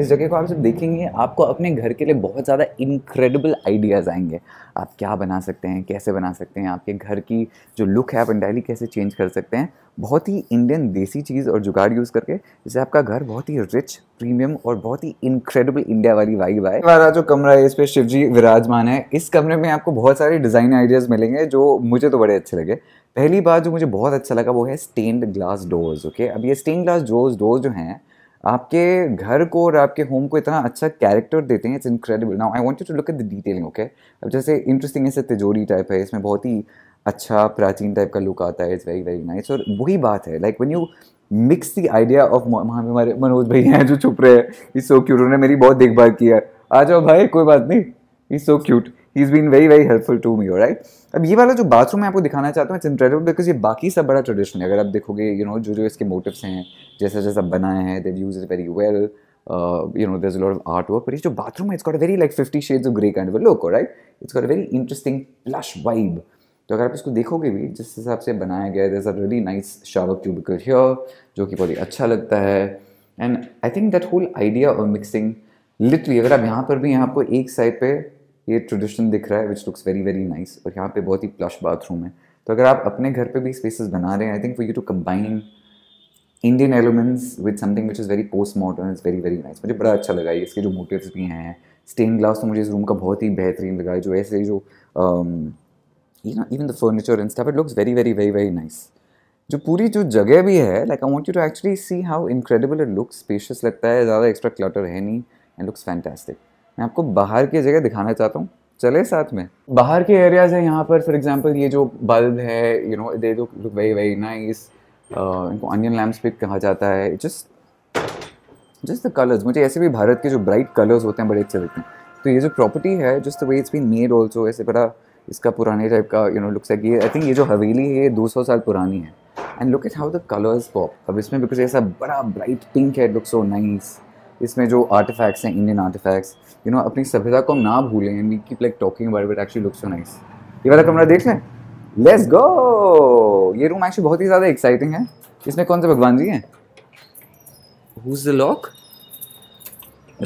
इस जगह को आप जब देखेंगे आपको अपने घर के लिए बहुत ज़्यादा इनक्रेडिबल आइडियाज़ आएंगे आप क्या बना सकते हैं कैसे बना सकते हैं आपके घर की जो लुक है आप इंटायरली कैसे चेंज कर सकते हैं बहुत ही इंडियन देसी चीज़ और जुगाड़ यूज़ करके जिससे आपका घर बहुत ही रिच प्रीमियम और बहुत ही इनक्रेडिबल इंडिया वाली वाइब आए हमारा जो कमरा है इस पर शिव जी विराजमान है इस कमरे में आपको बहुत सारे डिज़ाइन आइडियाज़ मिलेंगे जो मुझे तो बड़े अच्छे लगे पहली बात जो मुझे बहुत अच्छा लगा वो है स्टेंड ग्लास डोर्स ओके अब ये स्टेन ग्लास डोर्स डोर्स जो हैं आपके घर को और आपके होम को इतना अच्छा कैरेक्टर देते हैं it's incredible now I want you to look at the detailing okay अब जैसे इंटरेस्टिंग ऐसे तिजोरी टाइप है इसमें बहुत ही अच्छा प्राचीन टाइप का लुक आता है इट्स वेरी वेरी नाइस और वही बात है like when you mix the idea of हमारे मनोज भैया हैं जो छुप रहे हैं इस सो क्यूट उन्होंने मेरी बहुत देखभाल की है आ जाओ भाई कोई बात नहीं इस so cute he is been very very helpful to me right अब ये वाला जो बाथरूम मैं आपको दिखाना चाहता हूँ इट्स इंक्रेडिबल बिकॉज ये बाकी सब बड़ा ट्रेडिशनल है अगर आप देखोगे यू नो जो जो इसके मोटिव्स हैं जैसा जैसा बनाए हैं they use it very well you know there's a lot of artwork जो बाथरूम है it's a very like fifty shades of grey kind of a right it's it's very interesting very vibe तो अगर आप इसको देखोगे भी जिस हिसाब से बनाया गया there's a really nice shower tube कर जो कि बहुत ही अच्छा लगता है and I think that whole idea of mixing little अगर आप यहाँ पर भी यहाँ पर एक साइड पे ये ट्रेडिशनल दिख रहा है which looks very very nice और यहाँ पे बहुत ही प्लश बाथरूम है तो अगर आप अपने घर पे भी स्पेसेस बना रहे हैं I think for you to combine Indian elements with something which is very post modern is very very nice मुझे बड़ा अच्छा लगा इसके जो मोटिवस भी हैं स्टेन ग्लास तो मुझे इस रूम का बहुत ही बेहतरीन लगा जो ऐसे जो you know even the furniture in stuff it looks very very very very nice जो पूरी जो जगह भी है like I want you to actually see how incredible it looks spacious लगता है ज़्यादा एक्स्ट्रा क्लटर है नहीं एंड लुक्स फैंटेस्टिक मैं आपको बाहर की जगह दिखाना चाहता हूँ चले साथ में बाहर के एरियाज हैं यहाँ पर फॉर एग्जाम्पल ये जो बल्ब है you know they look very very nice इनको अनियन लैम्प्स भी कहा जाता है जस्ट जस्ट द कलर्स मुझे ऐसे भी भारत के जो ब्राइट कलर्स होते हैं बड़े अच्छे लगते हैं तो ये जो प्रॉपर्टी है just the way it's been made also ऐसे बड़ा इसका पुराने टाइप का यू नो लुक्स है कि आई थिंक ये जो हवेली है ये दो सौ साल पुरानी है and look it how the colours pop अब इसमें बिकॉज ऐसा बड़ा ब्राइट पिंक है लुक सो नाइस इसमें जो आर्टिफैक्ट्स हैं इंडियन आर्टिफैक्ट्स यू नो अपनी सभ्यता को हम ना भूलें like talking about it actually looks so nice ये वाला कमरा देख लें लेट्स गो ये रूम एक्चुअली बहुत ही ज़्यादा एक्साइटिंग है इसमें कौन से भगवान जी हैं who's the lock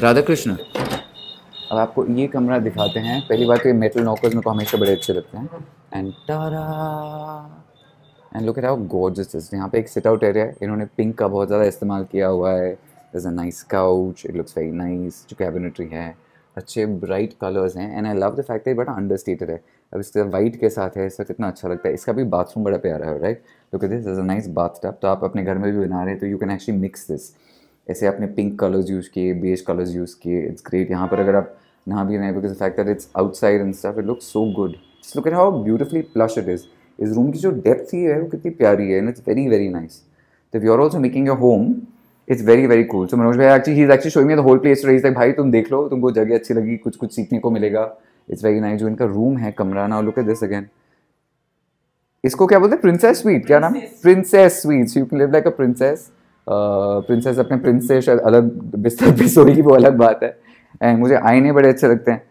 Radha Krishna अब आपको ये कमरा दिखाते हैं पहली बात तो ये मेटल नॉकर्स मेरे को हमेशा बड़े अच्छे लगते हैं एंड टारा and look at how gorgeous is यहाँ पे एक सिट आउट एरिया है इन्होंने पिंक का बहुत ज़्यादा इस्तेमाल किया हुआ है दस a nice couch it looks very nice जो कैबिनेटरी है अच्छे ब्राइट कलर्स हैं and I love the fact है बड़ा अंडरस्टेटेड है अब इसका वाइट के साथ है इसका कितना अच्छा लगता है इसका भी बाथरूम बड़ा प्यारा है राइट तो कहते is a nice bathtub तो आप अपने घर में भी बना रहे हैं तो you can actually mix this ऐसे आपने पिंक कलर्स यूज़ किए बेज कलर्स यूज़ किए इट्स ग्रेट यहाँ पर अगर आप नहा भी रहे because fact that it's outside and stuff it look so good just look at how beautifully plush it is इस रूम की जो डेप्थ ही है वो कितनी प्यारी है and it's very very nice तो you are also making your home it's very very cool so Manoj भाई actually he actually showing me the whole place रही है भाई तुम देख लो तुमको जगह अच्छी लगी कुछ कुछ सीखने को मिलेगा इट्स वेरी नाइस जो इनका रूम है कमरा ना लुक एट दिस अगेन इसको क्या बोलते हैं प्रिंसेस स्वीट क्या नाम princess suite you can live like a princess princess अपने प्रिंस से शायद अलग बिस्तर भी सोएगी वो अलग बात है एंड मुझे आईने बड़े अच्छे लगते हैं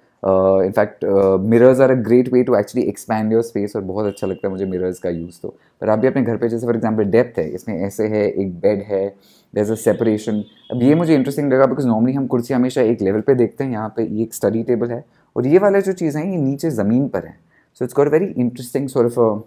in fact mirrors are a great way to actually expand your space और बहुत अच्छा लगता है मुझे मिरर्स का यूज़ तो पर आप भी अपने घर पे जैसे फॉर एग्जांपल डेप्थ है इसमें ऐसे है एक बेड है देर अ सेपरेशन अब ये मुझे इंटरेस्टिंग लगा बिकॉज नॉर्मली हम कुर्सी हमेशा एक लेवल पे देखते हैं यहाँ पे ये एक स्टडी टेबल है और ये वाला जो चीज़ है ये नीचे ज़मीन पर है so it's got very interesting sort of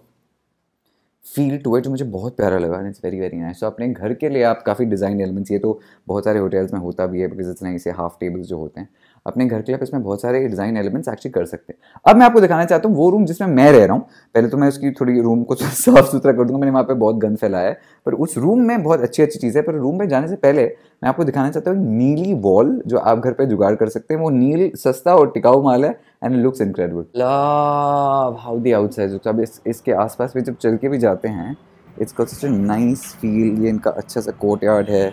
feel to it मुझे बहुत प्यारा लगा it's very very nice so अपने घर के लिए आप काफ़ी डिज़ाइन एलिमेंट्स ये तो बहुत सारे होटल्स में होता भी है बिकॉज इतना इसे हाफ टेबल्स जो होते हैं अपने घर के लिए आप इसमें बहुत सारे डिज़ाइन एलिमेंट्स एक्चुअली कर सकते हैं अब मैं आपको दिखाना चाहता हूँ वो रूम जिसमें मैं रह रहा हूँ पहले तो मैं उसकी थोड़ी रूम को साफ सुथरा कर दूंगा मैंने वहाँ पर बहुत गंद फैलाया है पर उस रूम में बहुत अच्छी अच्छी चीज़ है पर रूम में जाने से पहले मैं आपको दिखाना चाहता हूँ नीली वॉल जो आप घर पर जुगाड़ कर सकते हैं वो नील सस्ता और टिकाऊ माल है and looks incredible love how the outside अब इस, इसके आसपास भी जब चल के भी जाते हैं it's call such nice feel ये इनका अच्छा सा कोर्ट यार्ड है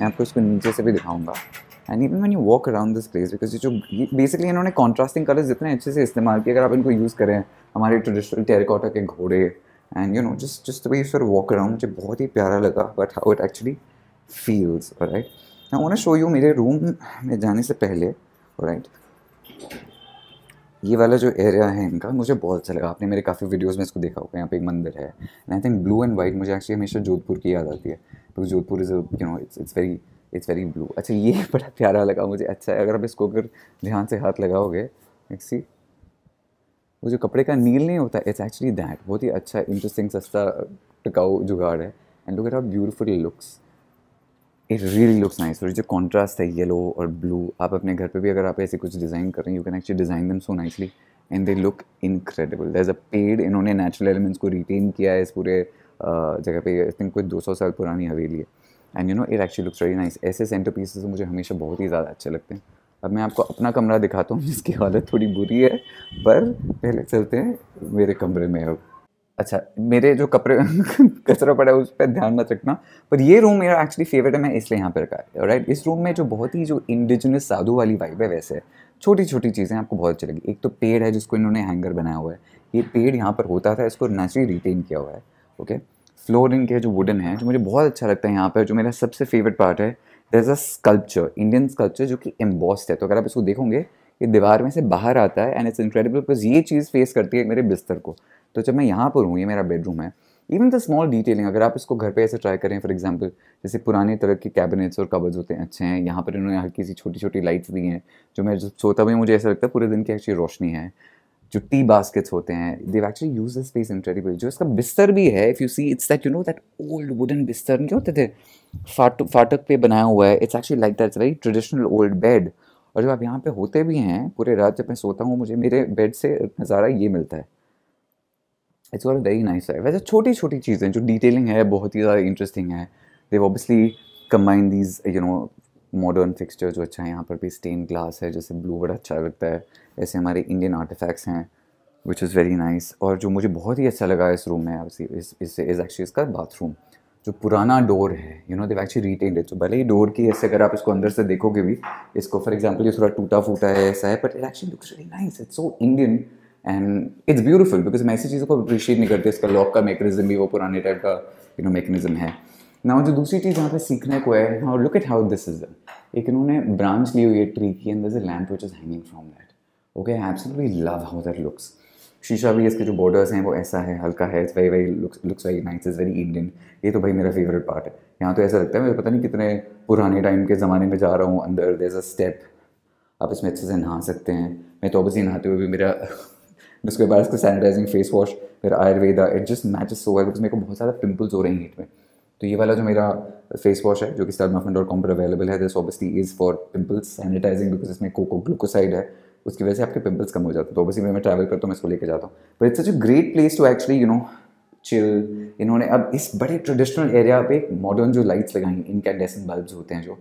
मैं आपको इसको नीचे से भी दिखाऊंगा and even when you walk around this place because ये जो बेसिकली इन्होंने कॉन्ट्रास्टिंग कलर्स इतने अच्छे से इस्तेमाल किया अगर आप इनको यूज़ करें हमारे ट्रेडिशनल टेरिकॉटा के घोड़े and you know just just वे सर वॉक अराउंड मुझे बहुत ही प्यारा लगा but how it actually feels right I उन्हें शो यू मेरे रूम में जाने से पहले राइट ये वाला जो एरिया है इनका मुझे बहुत अच्छा लगा आपने मेरे काफ़ी वीडियोस में इसको देखा होगा यहाँ पे एक मंदिर है I think blue and white मुझे एक्चुअली हमेशा जोधपुर की याद आती है because Jodhpur is you know it's it's very it's very blue अच्छा ये बड़ा प्यारा लगा मुझे अच्छा है अगर आप इसको अगर ध्यान से हाथ लगाओगे सी वो जो कपड़े का नील नहीं होता इट्स एक्चुअली दैट बहुत ही अच्छा इंटरेस्टिंग सस्ता टिकाऊ जुगाड़ है and look at out beautiful looks it really looks nice और जो कॉन्ट्रास्ट है येलो और ब्लू आप अपने घर पर भी अगर आप ऐसे कुछ डिज़ाइन कर रहे हैं you can actually design them so nicely and they look incredible there is a पेड इन्होंने नेचुरल एलिमेंट्स को रिटेन किया है इस पूरे जगह पे आई थिंक कोई 200 साल पुरानी हवेली है and you know it actually looks very nice ऐसे सेंटर पीसेस तो मुझे हमेशा बहुत ही ज़्यादा अच्छे लगते हैं अब मैं आपको अपना कमरा दिखाता हूँ जिसकी हालत थोड़ी बुरी है पर पहले चलते हैं मेरे कमरे में अब अच्छा मेरे जो कपड़े कचरा पड़ा है उस पर ध्यान मत रखना पर ये रूम मेरा एक्चुअली फेवरेट है मैं इसलिए यहाँ पर रखा है राइट इस रूम में जो बहुत ही जो इंडिजिनस साधु वाली वाइब है वैसे छोटी छोटी चीज़ें आपको बहुत अच्छी लगी एक तो पेड़ है जिसको इन्होंने हैंगर बनाया हुआ है ये पेड़ यहाँ पर होता था इसको नेचुरली रिटेन किया हुआ है ओके okay? फ्लोरिंग के जो वुडन है जो मुझे बहुत अच्छा लगता है यहाँ पर जो मेरा सबसे फेवरेट पार्ट है there is a sculpture Indian sculpture जो कि एम्बॉस्ड है तो अगर आप इसको देखोगे ये दीवार में से बाहर आता है एंड इट्स इनक्रेडिबल बिकॉज ये चीज़ फेस करती है मेरे बिस्तर को तो जब मैं यहाँ पर हूँ ये मेरा बेडरूम है इवन द स्मॉल डिटेलिंग अगर आप इसको घर पे ऐसे ट्राई करें फॉर एग्जांपल जैसे पुराने तरह के कैबिनेट्स और कबर्स होते हैं अच्छे हैं यहाँ पर इन्होंने हल्की सी छोटी छोटी लाइट्स दी हैं जो मैं जो सोता भी मुझे ऐसा लगता है पूरे दिन की एक्चुअली रोशनी है जो टी बास्केट्स होते हैं they've actually use the space incredibly जो इसका बिस्तर भी है if you see it's that you know that old wooden बिस्तर नहीं होते थे फाटक फाटक पे बनाया हुआ है it's actually like that's very traditional old bed और जब आप यहाँ पे होते भी हैं पूरे रात जब मैं सोता हूँ मुझे मेरे बेड से नज़ारा ये मिलता है इट्स वॉट वेरी नाइस है वैसे छोटी छोटी चीज़ें जो डिटेलिंग है बहुत ही ज़्यादा इंटरेस्टिंग है they've obviously combine these you know modern fixture जो अच्छा है यहाँ पर भी स्टेन ग्लास है जैसे ब्लू बड़ा अच्छा लगता है ऐसे हमारे इंडियन आर्टिफैक्ट्स हैं विच इज़ वेरी नाइस और जो मुझे बहुत ही अच्छा लगा इस रूम में इस इस इज़ एक्चुअली इसका बाथरूम जो पुराना डोर है you know they've actually retain it तो भले ही डोर की ऐसे अगर आप इसको अंदर से देखोगे भी इसको फॉर एग्जाम्पल ये थोड़ा टूटा फूटा है ऐसा है but it actually looks very nice it's so Indian and it's beautiful because मैं ऐसी चीज़ों को अप्रिशिएट नहीं करते इसका लॉक का मेकनिज्म भी वो पुराने टाइप का यू नो मेकनिज्म है ना जो दूसरी चीज़ यहाँ पे सीखने को है now look at how this is एक इन्होंने ब्रांच ली हुई है ट्री की and this lamp which is hanging from that okay I absolutely love how that looks शीशा भी इसके जो बॉर्डर्स हैं वो ऐसा है हल्का है it's very very looks very nice is very Indian ये तो भाई मेरा फेवरेट पार्ट है यहाँ तो ऐसा लगता है मुझे पता नहीं कितने पुराने टाइम के ज़माने में जा रहा हूँ अंदर देर अ स्टेप आप इसमें अच्छे से नहा सकते हैं मैं तो ऑब्वियसली नहाते हुए भी मेरा उसके बाद इसका सैनिटाइजिंग फेस वॉश फिर Ayurveda it just matches so well because मेरे को बहुत ज़्यादा पिंपल्स हो रहे हैं हीट में तो ये वाला जो मेरा फेस वॉश है जो कि स्टार मफन डॉट कॉम पर अवेलेबल है this obviously is for pimples sanitising because इसमें कोको ग्लूकोसाइड है उसकी वजह से आपके पिंपल्स कम हो जाते हैं तो ऑब्वियसली मैं ट्रैवल करता हूँ मैं इसको लेकर जाता हूँ but it's such a great place to actually you know chill इन्होंने अब इस बड़े ट्रेडिशनल एरिया पे एक मॉडर्न जो लाइट्स लगाई इनकैंडेसेंट बल्ब्स होते हैं जो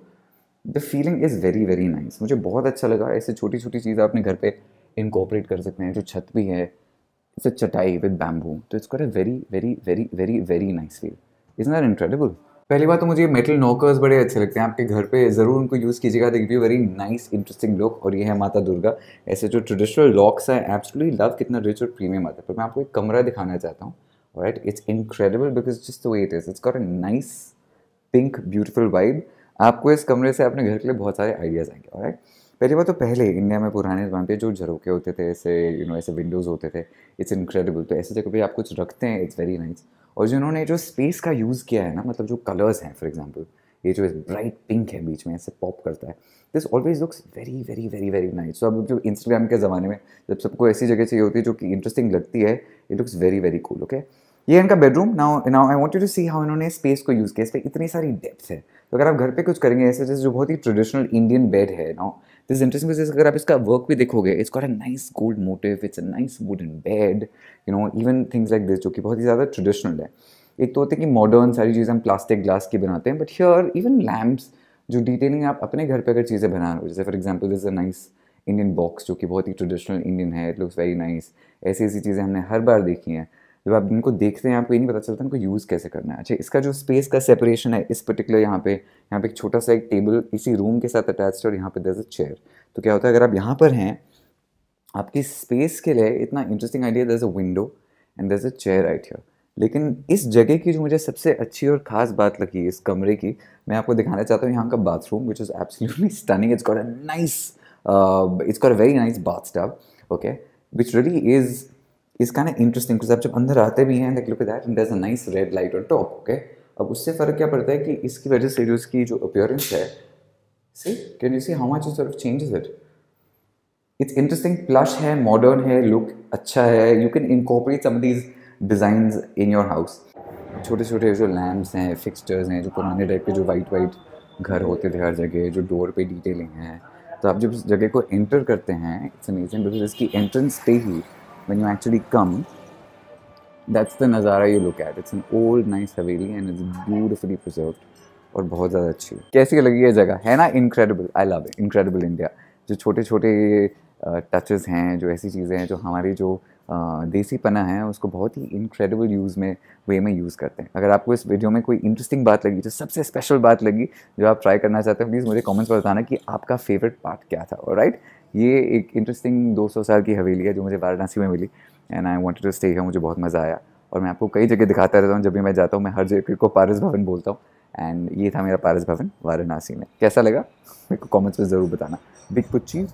the feeling is very very nice मुझे बहुत अच्छा लगा ऐसे छोटी छोटी चीज़ें अपने घर पर इनकॉपरेट कर सकते हैं जो छत भी है it's a chatai with bamboo तो it's got a very very very very very nice feel is not incredible पहली बात तो मुझे मेटल नॉकर्स बड़े अच्छे लगते हैं आपके घर पे ज़रूर उनको यूज़ कीजिएगा they give very nice interesting look और ये है माता दुर्गा ऐसे जो ट्रेडिशनल लॉक्स है एब्सोल्युटली लव कितना रिच और प्रीमियम आता है पर मैं आपको एक कमरा दिखाना चाहता हूँ right it's incredible because just the way it is it's got a nice pink beautiful vibe आपको इस कमरे से अपने घर के लिए बहुत सारे आइडियाज़ आएंगे राइट पहली बात तो पहले इंडिया में पुराने जमाने पे जो झरोके होते थे ऐसे यू नो ऐसे विंडोज़ होते थे इट्स इनक्रेडिबल तो ऐसे जगह पे आप कुछ रखते हैं इट्स वेरी नाइस nice. और जिन्होंने जो स्पेस का यूज़ किया है ना मतलब जो कलर्स हैं फॉर एग्जाम्पल ये जो ब्राइट पिंक है बीच में ऐसे पॉप करता है this always looks very very very very nice so अब जो इंस्टाग्राम के ज़माने में जब सबको ऐसी जगह चाहिए होती है जो कि इंटरेस्टिंग लगती है it looks very very cool okay ये इनका bedroom now now I wanted to see how इन्होंने स्पेस को यूज़ किया इस पर इतनी सारी डेप्थ है तो अगर आप घर पे कुछ करेंगे ऐसे जैसे जो बहुत ही ट्रेडिशनल इंडियन बेड है नाउ दिस इंटरेस्टिंग बिजनेस अगर आप इसका वर्क भी देखोगे it's got a nice gold motif it's a nice wooden bed you know even things like this जो कि बहुत ही ज़्यादा ट्रेडिशनल है एक तो होते हैं कि मॉडर्न सारी चीज़ें हम प्लास्टिक ग्लास की बनाते हैं बट श्योर इवन लैम्प्स जो डिटेलिंग आप अपने घर पर अगर चीज़ें बना रहे हो जैसे for example this a nice Indian box जो कि बहुत ही ट्रेडिशनल इंडियन है इट लुक्स वेरी नाइस ऐसी ऐसी चीज़ें हमने हर बार देखी हैं जब आप इनको देखते हैं आपको ये नहीं पता चलता इनको यूज़ कैसे करना है अच्छा इसका जो स्पेस का सेपरेशन है इस पर्टिकुलर यहाँ पे यहाँ पे एक छोटा सा एक टेबल इसी रूम के साथ अटैच है और यहाँ पे दस अ चेयर तो क्या होता है अगर आप यहाँ पर हैं आपकी स्पेस के लिए इतना इंटरेस्टिंग आइडिया दस अ विंडो एंड दस अ चेयर राइट हियर लेकिन इस जगह की जो मुझे सबसे अच्छी और ख़ास बात लगी इस कमरे की मैं आपको दिखाना चाहता हूँ यहाँ का bathroom which is absolutely stunning it's got a nice it's got a very nice bath stuff okay which really is is ना इंटरेस्टिंग आप जब अंदर आते भी हैं look that and a nice red light on top okay अब उससे फ़र्क क्या पड़ता है कि इसकी वजह से जो उसकी जो अपियरेंस है see can you see how much is of changes it it's interesting plush है मॉडर्न है लुक अच्छा है you can incorporate some these design in your house छोटे छोटे जो लैम्प्स हैं फिक्सचर्स हैं जो पुराने टाइप के जो वाइट वाइट घर होते थे हर जगह जो डोर पे डिटेलिंग है तो आप जब जगह को एंटर करते हैं इट्स अमेजिंग बिकॉज इसकी एंट्रेंस पे ही when you actually come, that's the Nazara you look at. It's an old, nice Haveli and it's beautifully preserved. और बहुत ज़्यादा अच्छी कैसी लगी ये जगह है ना incredible I love it incredible India जो छोटे छोटे टचेस हैं जो ऐसी चीज़ें हैं जो हमारी जो uh, देसी पना है उसको बहुत ही इनक्रेडिबल यूज़ में वे में यूज़ करते हैं अगर आपको इस वीडियो में कोई इंटरेस्टिंग बात लगी जो सबसे स्पेशल बात लगी जो आप ट्राई करना चाहते हो प्लीज़ मुझे कमेंट्स में बताना कि आपका फेवरेट पार्ट क्या था और राइट ये एक इंटरेस्टिंग 200 साल की हवेली है जो मुझे वाराणसी में मिली and I wanted to stay है मुझे बहुत मज़ा आया और मैं आपको कई जगह दिखाता रहता हूँ जब भी मैं जाता हूँ मैं हर जगह को पारस भवन बोलता हूँ एंड ये था मेरा पारस भवन वाराणसी में कैसा लगा मेरे को कॉमेंट्स में ज़रूर बताना बिग पुच्ची